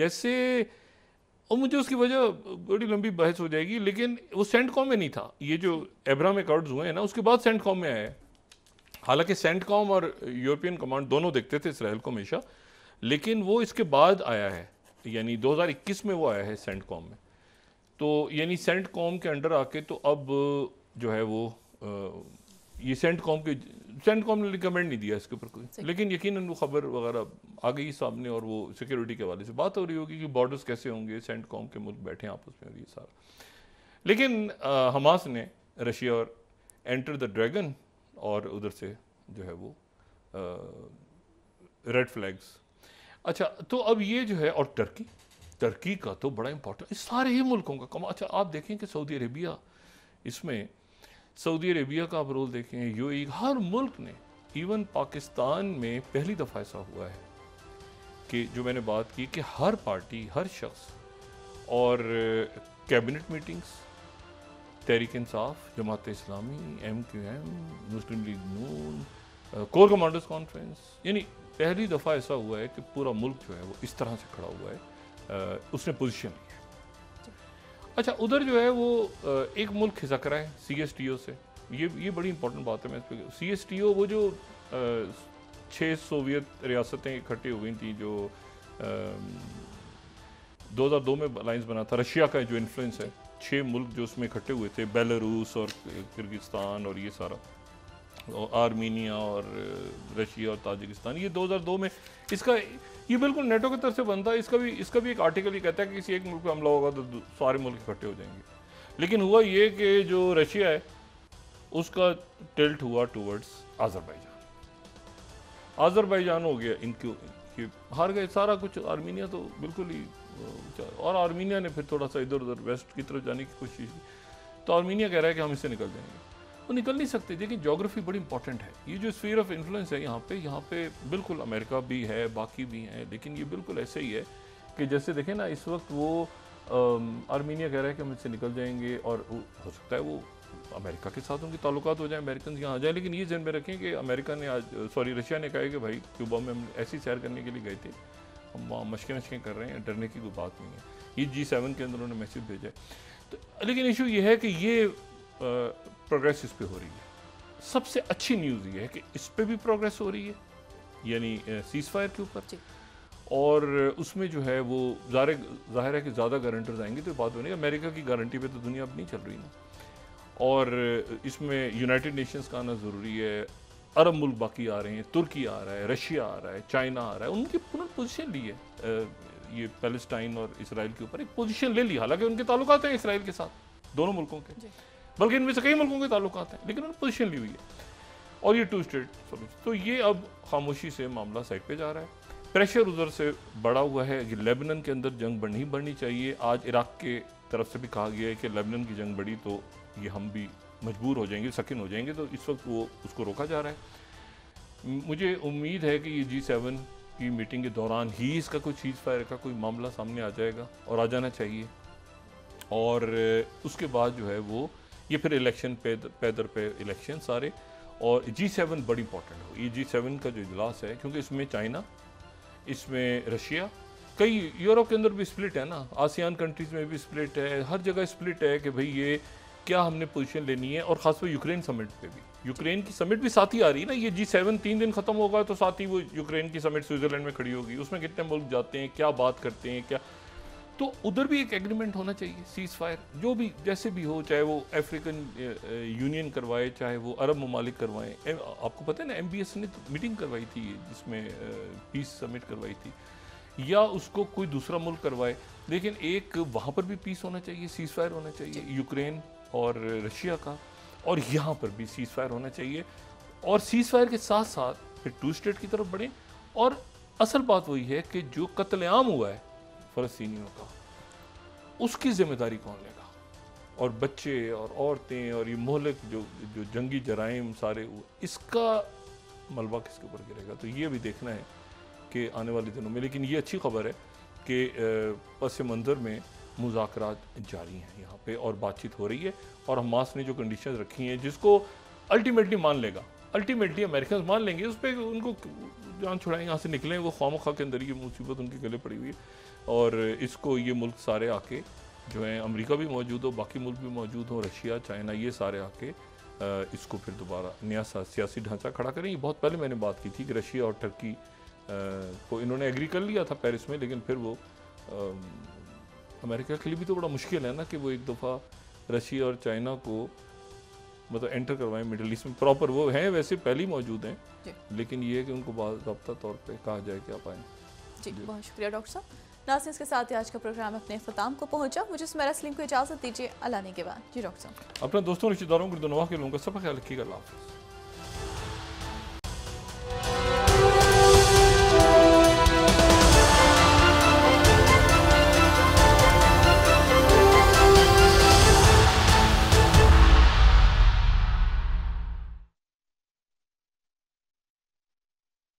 B: जैसे और मुझे उसकी वजह बड़ी लंबी बहस हो जाएगी लेकिन वो कॉम में नहीं था ये जो एब्राम एकॉर्ड्स हुए हैं ना उसके बाद कॉम में आया हालांकि कॉम और यूरोपियन कमांड दोनों देखते थे इसराइल को हमेशा लेकिन वो इसके बाद आया है यानी 2021 में वो आया है सेंट कॉम में तो यानी सेंट कॉम के अंडर आके तो अब जो है वो आ, ये सेंट कॉम के सेंट कॉम ने रिकमेंड नहीं दिया इसके ऊपर कोई लेकिन यकीन वो खबर वगैरह आ गई सामने और वो सिक्योरिटी के हवाले से बात हो रही होगी कि बॉर्डर्स कैसे होंगे सेंट कॉम के मुल्क बैठे हैं आपस में और ये सारा लेकिन आ, हमास ने रशिया और एंटर द ड्रैगन और उधर से जो है वो रेड फ्लैग्स अच्छा तो अब ये जो है और टर्की टर्की का तो बड़ा इंपॉर्टेंट सारे ही मुल्कों का कमा अच्छा आप देखें कि सऊदी अरेबिया इसमें सऊदी अरेबिया का आप रोल देखें यूएई e, हर मुल्क ने इवन पाकिस्तान में पहली दफ़ा ऐसा हुआ है कि जो मैंने बात की कि हर पार्टी हर शख्स और cabinet uh, meetings Tehreek Insaf Jamaat Islami M Q M Muslim League Noon uh, core commanders conference यानी पहली दफ़ा ऐसा हुआ है कि पूरा मुल्क जो है वो इस तरह से खड़ा हुआ है उसने पोजीशन ली अच्छा उधर जो है वो एक मुल्क खिसक रहा है सी एस टी ओ से ये ये बड़ी इंपॉर्टेंट बात है मैं इस पर सी एस टी ओ वो जो छः सोवियत रियासतें इकट्ठी हो गई थी जो दो हज़ार दो में अलाइंस बना था रशिया का जो इन्फ्लुंस है छः मुल्क जो उसमें इकट्ठे हुए थे बेलारूस और किर्गिस्तान और ये सारा आर्मीनिया और रशिया और ताजिकिस्तान ये 2002 में इसका ये बिल्कुल नेटो की तरफ से बनता है इसका भी इसका भी एक आर्टिकल ही कहता है कि किसी एक मुल्क पर हमला होगा तो सारे मुल्क इकट्ठे हो जाएंगे लेकिन हुआ ये कि जो रशिया है उसका टिल्ट हुआ टूवर्ड्स आज़रबाईजान आज़रबाईजान हो गया इनके कि हार गए सारा कुछ आर्मीनिया तो बिल्कुल ही और आर्मीनिया ने फिर थोड़ा सा इधर उधर वेस्ट की तरफ जाने की कोशिश की तो आर्मीनिया कह रहा है कि हम इससे निकल जाएंगे तो निकल नहीं सकते देखिए जोग्राफी बड़ी इंपॉर्टेंट है ये जो स्फीयर ऑफ इन्फ्लुएंस है यहाँ पे यहाँ पे बिल्कुल अमेरिका भी है बाकी भी हैं लेकिन ये बिल्कुल ऐसे ही है कि जैसे देखें ना इस वक्त वो आर्मीनिया कह रहा है कि हम इससे निकल जाएंगे और हो सकता है वो अमेरिका के साथ उनके ताल्लुक हो जाए अमेरिकन यहाँ आ जाएँ लेकिन ये जहन में रखें कि अमेरिका ने आज सॉरी रशिया ने कहा कि भाई क्यूबा में हम ऐसी सैर करने के लिए गए थे हम वहाँ मशकें मशकें कर रहे हैं डरने की कोई बात नहीं है ये जी सेवन के अंदर उन्होंने मैसेज भेजा है तो लेकिन इशू ये है कि ये प्रोग्रेस इस पर हो रही है सबसे अच्छी न्यूज़ ये है कि इस पर भी प्रोग्रेस हो रही है यानी सीज फायर के ऊपर और उसमें जो है वो जाहिर है कि ज़्यादा गारंटर्स आएंगे तो बात बनेगी अमेरिका की गारंटी पे तो दुनिया अब नहीं चल रही ना और इसमें यूनाइटेड नेशंस का आना ज़रूरी है अरब मुल्क बाकी आ रहे हैं तुर्की आ रहा है रशिया आ रहा है चाइना आ रहा है उनकी पुनः पोजिशन ली है ये पैलेस्टाइन और इसराइल के ऊपर एक पोजिशन ले ली हालांकि उनके ताल्लुक हैं इसराइल के साथ दोनों मुल्कों के बल्कि इनमें से कई मुल्कों के ताल्लुक हैं लेकिन उन्होंने पोजिशन ली हुई है और ये टू स्टेट सोल्यूशन तो ये अब खामोशी से मामला साइड पर जा रहा है प्रेशर उधर से बढ़ा हुआ है कि लेबनन के अंदर जंग बढ़नी नहीं बढ़नी चाहिए आज इराक के तरफ से भी कहा गया है कि लेबनन की जंग बढ़ी तो ये हम भी मजबूर हो जाएंगे सकिन हो जाएंगे तो इस वक्त वो उसको रोका जा रहा है मुझे उम्मीद है कि ये जी सेवन की मीटिंग के दौरान ही इसका कोई चीज़ फायर का कोई मामला सामने आ जाएगा और आ जाना चाहिए और उसके बाद जो है वो ये फिर इलेक्शन पे पैदर पे इलेक्शन सारे और जी सेवन बड़ी इंपॉर्टेंट हो ये जी सेवन का जो इजलास है क्योंकि इसमें चाइना इसमें रशिया कई यूरोप के अंदर भी स्प्लिट है ना आसियान कंट्रीज़ में भी स्प्लिट है हर जगह स्प्लिट है कि भाई ये क्या हमने पोजीशन लेनी है और ख़ासकर यूक्रेन समिट पे भी यूक्रेन की समिट भी साथ ही आ रही है ना ये जी सेवन तीन दिन ख़त्म होगा तो साथ ही वो यूक्रेन की समिट स्विट्ज़रलैंड में खड़ी होगी उसमें कितने मुल्क जाते हैं क्या बात करते हैं क्या तो उधर भी एक एग्रीमेंट होना चाहिए सीज फायर जो भी जैसे भी हो चाहे वो अफ्रीकन यूनियन करवाए चाहे वो अरब ममालिक करवाएं आपको पता है ना एम ने तो मीटिंग करवाई थी जिसमें पीस समिट करवाई थी या उसको कोई दूसरा मुल्क करवाए लेकिन एक वहाँ पर भी पीस होना चाहिए सीज फायर होना चाहिए यूक्रेन और रशिया का और यहाँ पर भी सीज फायर होना चाहिए और सीज फायर के साथ साथ फिर टू स्टेट की तरफ बढ़ें और असल बात वही है कि जो कत्लेआम हुआ है फलस्तनी का उसकी ज़िम्मेदारी कौन लेगा और बच्चे और औरतें और ये मोहलक जो जो जंगी जराइम सारे इसका मलबा किसके ऊपर गिरेगा तो ये भी देखना है कि आने वाले दिनों में लेकिन ये अच्छी खबर है कि पस मंज़र में मुजाकर जारी हैं यहाँ पे और बातचीत हो रही है और हमास ने जो कंडीशन रखी हैं जिसको अल्टीमेटली मान लेगा अल्टीमेटली अमेरिकन मान लेंगे उस पर उनको जान छुड़ाएंगे यहाँ से निकलें वो खामो खा के अंदर ये मुसीबत उनके गले पड़ी हुई है और इसको ये मुल्क सारे आके जो है अमेरिका भी मौजूद हो बाकी मुल्क भी मौजूद हो रशिया चाइना ये सारे आके इसको फिर दोबारा नया सियासी ढांचा खड़ा करें ये बहुत पहले मैंने बात की थी कि रशिया और टर्की को इन्होंने एग्री कर लिया था पेरिस में लेकिन फिर वो अमेरिका के लिए भी तो बड़ा मुश्किल है ना कि वो एक दफ़ा रशिया और चाइना को मतलब एंटर करवाएं मिडल ईस्ट में प्रॉपर वो हैं वैसे पहले ही मौजूद हैं लेकिन ये है कि उनको बाबा तौर पर कहा जाए कि आप आएँ
A: जी बहुत शुक्रिया डॉक्टर साहब नासिर के साथ आज का प्रोग्राम अपने अख्ताम को पहुंचा मुझे सुमेरा सलीम को इजाज़त दीजिए अल्लाह के बाद जी डॉक्टर साहब
B: अपने दोस्तों रिश्तेदारों दोनों के लोगों का सब ख्याल रखिएगा